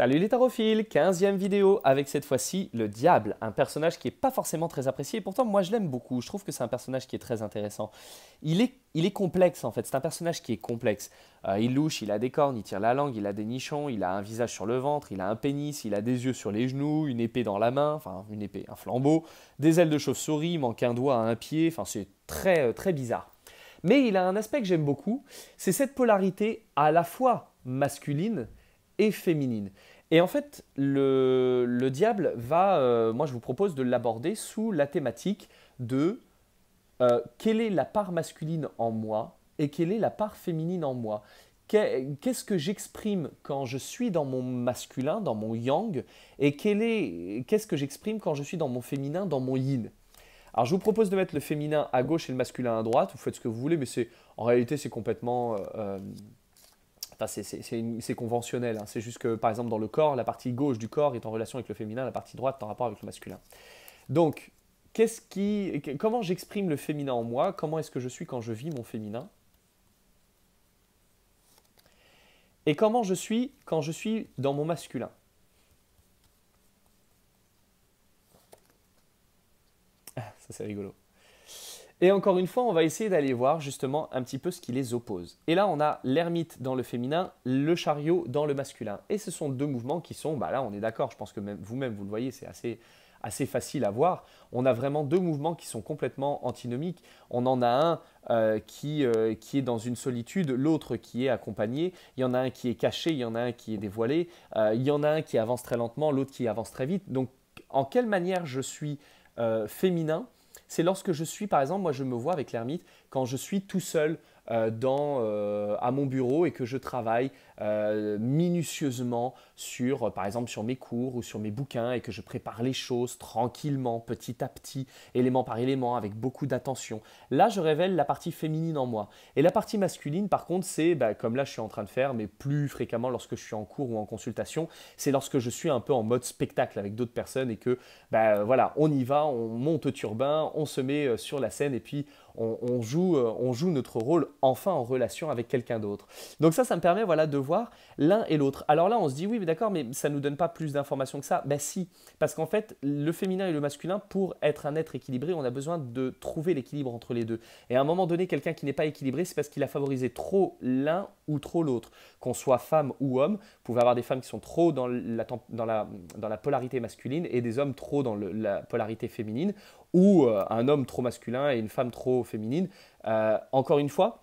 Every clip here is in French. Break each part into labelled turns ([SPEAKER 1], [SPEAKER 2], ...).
[SPEAKER 1] Salut les tarophiles 15e vidéo avec cette fois-ci le diable, un personnage qui n'est pas forcément très apprécié pourtant moi je l'aime beaucoup, je trouve que c'est un personnage qui est très intéressant. Il est, il est complexe en fait, c'est un personnage qui est complexe. Euh, il louche, il a des cornes, il tire la langue, il a des nichons, il a un visage sur le ventre, il a un pénis, il a des yeux sur les genoux, une épée dans la main, enfin une épée, un flambeau, des ailes de chauve-souris, manque un doigt à un pied, enfin c'est très euh, très bizarre. Mais il a un aspect que j'aime beaucoup, c'est cette polarité à la fois masculine, et féminine. Et en fait, le, diable va, euh, moi je vous propose de l'aborder sous la thématique de euh, quelle est la part masculine en moi et quelle est la part féminine en moi. Qu'est-ce que j'exprime quand je suis dans mon masculin, dans mon yang, et qu'est-ce que j'exprime quand je suis dans mon féminin, dans mon yin alors je vous propose de mettre le féminin à gauche et le masculin à droite, vous faites ce que vous voulez, mais c'est en réalité c'est complètement euh, c'est conventionnel. Hein. C'est juste que, par exemple, dans le corps, la partie gauche du corps est en relation avec le féminin, la partie droite est en rapport avec le masculin. Donc, qu'est-ce qui, comment j'exprime le féminin en moi Comment est-ce que je suis quand je vis mon féminin Et comment je suis quand je suis dans mon masculin Ah, ça c'est rigolo. Et encore une fois, on va essayer d'aller voir justement un petit peu ce qui les oppose. Et là, on a l'ermite dans le féminin, le chariot dans le masculin. Et ce sont deux mouvements qui sont, bah là, on est d'accord, je pense que vous-même, vous le voyez, c'est assez, assez facile à voir. On a vraiment deux mouvements qui sont complètement antinomiques. On en a un euh, qui, euh, qui est dans une solitude, l'autre qui est accompagné. Il y en a un qui est caché, il y en a un qui est dévoilé. Euh, il y en a un qui avance très lentement, l'autre qui avance très vite. Donc, en quelle manière je suis féminin c'est lorsque je suis, par exemple, moi je me vois avec l'ermite, quand je suis tout seul euh, dans, euh, à mon bureau et que je travaille euh, minutieusement sur, par exemple, sur mes cours ou sur mes bouquins et que je prépare les choses tranquillement, petit à petit, élément par élément, avec beaucoup d'attention. Là, je révèle la partie féminine en moi. Et la partie masculine, par contre, c'est, bah, comme là je suis en train de faire, mais plus fréquemment lorsque je suis en cours ou en consultation, c'est lorsque je suis un peu en mode spectacle avec d'autres personnes et que, ben voilà, on y va, on monte au turbin, on se met sur la scène et puis on, on joue, on joue notre rôle enfin en relation avec quelqu'un d'autre. Donc ça, ça me permet voilà, de voir l'un et l'autre. Alors là, on se dit oui, mais d'accord, mais ça ne nous donne pas plus d'informations que ça. Ben si, parce qu'en fait, le féminin et le masculin, pour être un être équilibré, on a besoin de trouver l'équilibre entre les deux. Et à un moment donné, quelqu'un qui n'est pas équilibré, c'est parce qu'il a favorisé trop l'un ou trop l'autre. Qu'on soit femme ou homme, vous pouvez avoir des femmes qui sont trop dans la, polarité masculine et des hommes trop dans la polarité féminine, ou euh, un homme trop masculin et une femme trop féminine. Euh, encore une fois,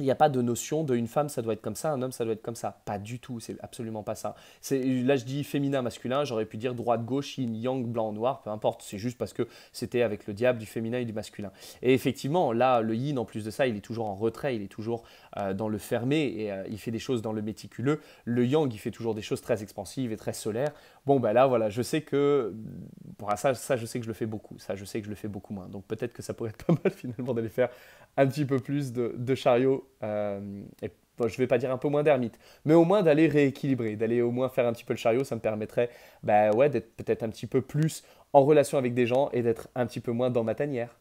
[SPEAKER 1] il n'y a pas de notion de une femme ça doit être comme ça, un homme ça doit être comme ça. Pas du tout, c'est absolument pas ça. C'est là je dis féminin masculin, j'aurais pu dire droite gauche, yin yang, blanc noir, peu importe, c'est juste parce que c'était avec le diable du féminin et du masculin. Et effectivement, là le yin en plus de ça, il est toujours en retrait, il est toujours euh, dans le fermé et euh, il fait des choses dans le méticuleux. Le yang, il fait toujours des choses très expansives et très solaires. Bon ben là voilà, je sais que pour ça, ça, je sais que je le fais beaucoup. Ça, je sais que je le fais beaucoup moins. Donc peut-être que ça pourrait être pas mal finalement d'aller faire un petit peu plus de, de chariot. Euh, et je vais pas dire un peu moins d'ermite, mais au moins d'aller rééquilibrer, d'aller au moins faire un petit peu le chariot, ça me permettrait bah, ouais, d'être peut-être un petit peu plus en relation avec des gens et d'être un petit peu moins dans ma tanière.